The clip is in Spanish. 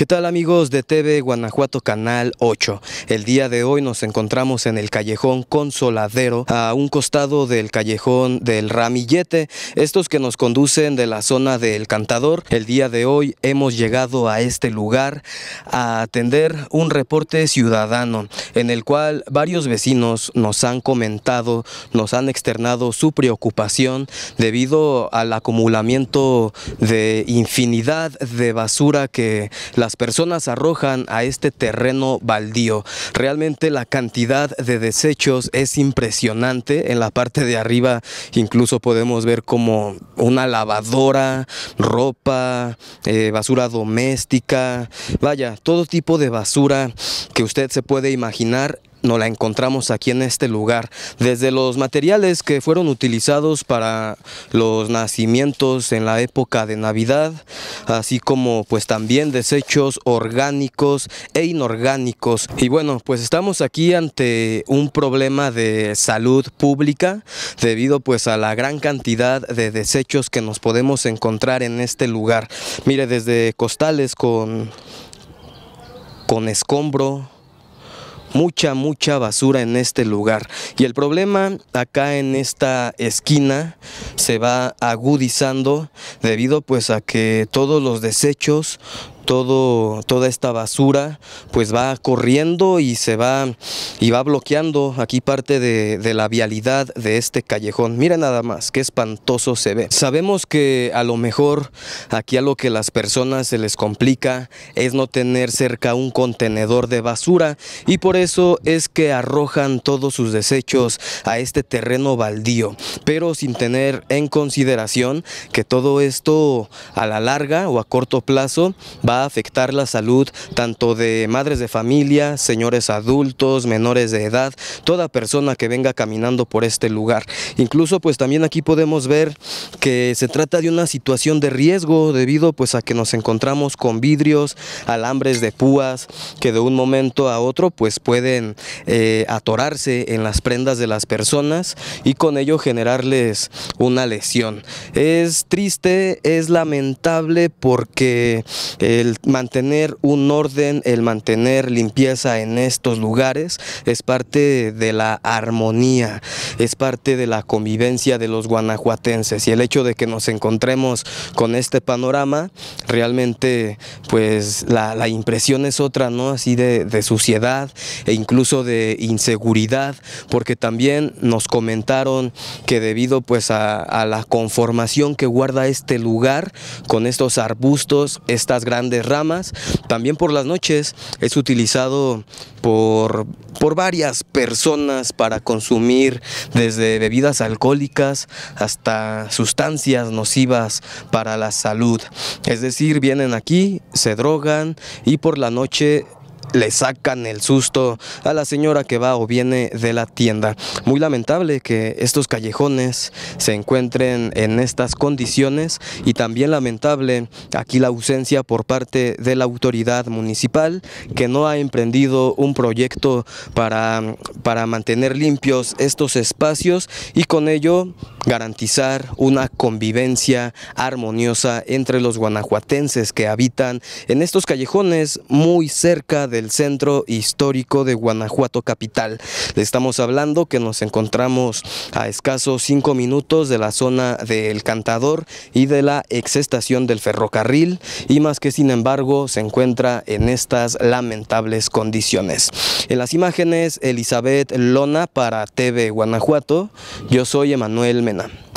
¿Qué tal amigos de TV Guanajuato Canal 8? El día de hoy nos encontramos en el callejón Consoladero, a un costado del callejón del Ramillete, estos que nos conducen de la zona del Cantador. El día de hoy hemos llegado a este lugar a atender un reporte ciudadano en el cual varios vecinos nos han comentado, nos han externado su preocupación debido al acumulamiento de infinidad de basura que la personas arrojan a este terreno baldío. Realmente la cantidad de desechos es impresionante. En la parte de arriba incluso podemos ver como una lavadora, ropa, eh, basura doméstica, vaya, todo tipo de basura que usted se puede imaginar no la encontramos aquí en este lugar. Desde los materiales que fueron utilizados para los nacimientos en la época de Navidad, así como pues también desechos orgánicos e inorgánicos. Y bueno, pues estamos aquí ante un problema de salud pública debido pues a la gran cantidad de desechos que nos podemos encontrar en este lugar. Mire, desde costales con, con escombro, mucha, mucha basura en este lugar. Y el problema acá en esta esquina se va agudizando debido pues a que todos los desechos, todo, toda esta basura pues va corriendo y se va y va bloqueando aquí parte de, la vialidad de este callejón. Mira nada más, qué espantoso se ve. Sabemos que a lo mejor aquí a lo que las personas se les complica es no tener cerca un contenedor de basura y por eso es que arrojan todos sus desechos a este terreno baldío, pero sin tener en consideración que todo esto a la larga o a corto plazo va a afectar la salud tanto de madres de familia, señores adultos, menores de edad, toda persona que venga caminando por este lugar. Incluso pues también aquí podemos ver que se trata de una situación de riesgo debido pues a que nos encontramos con vidrios, alambres de púas que de un momento a otro pues pueden eh, atorarse en las prendas de las personas y con ello generarles una lesión. Es triste, es lamentable porque... Eh, el mantener un orden, el mantener limpieza en estos lugares es parte de la armonía, es parte de la convivencia de los guanajuatenses y el hecho de que nos encontremos con este panorama, realmente pues la, impresión es otra, ¿no? Así de, suciedad e incluso de inseguridad, porque también nos comentaron que debido pues a la conformación que guarda este lugar con estos arbustos, estas grandes de ramas. También por las noches es utilizado por, por varias personas para consumir desde bebidas alcohólicas hasta sustancias nocivas para la salud. Es decir, vienen aquí, se drogan y por la noche le sacan el susto a la señora que va o viene de la tienda. Muy lamentable que estos callejones se encuentren en estas condiciones y también lamentable aquí la ausencia por parte de la autoridad municipal que no ha emprendido un proyecto para, para mantener limpios estos espacios y con ello garantizar una convivencia armoniosa entre los guanajuatenses que habitan en estos callejones muy cerca del centro histórico de Guanajuato capital. Le estamos hablando que nos encontramos a escasos cinco minutos de la zona del Cantador y de la exestación del ferrocarril y más que sin embargo se encuentra en estas lamentables condiciones. En las imágenes Elizabeth Lona para TV Guanajuato, yo soy Emanuel Амина.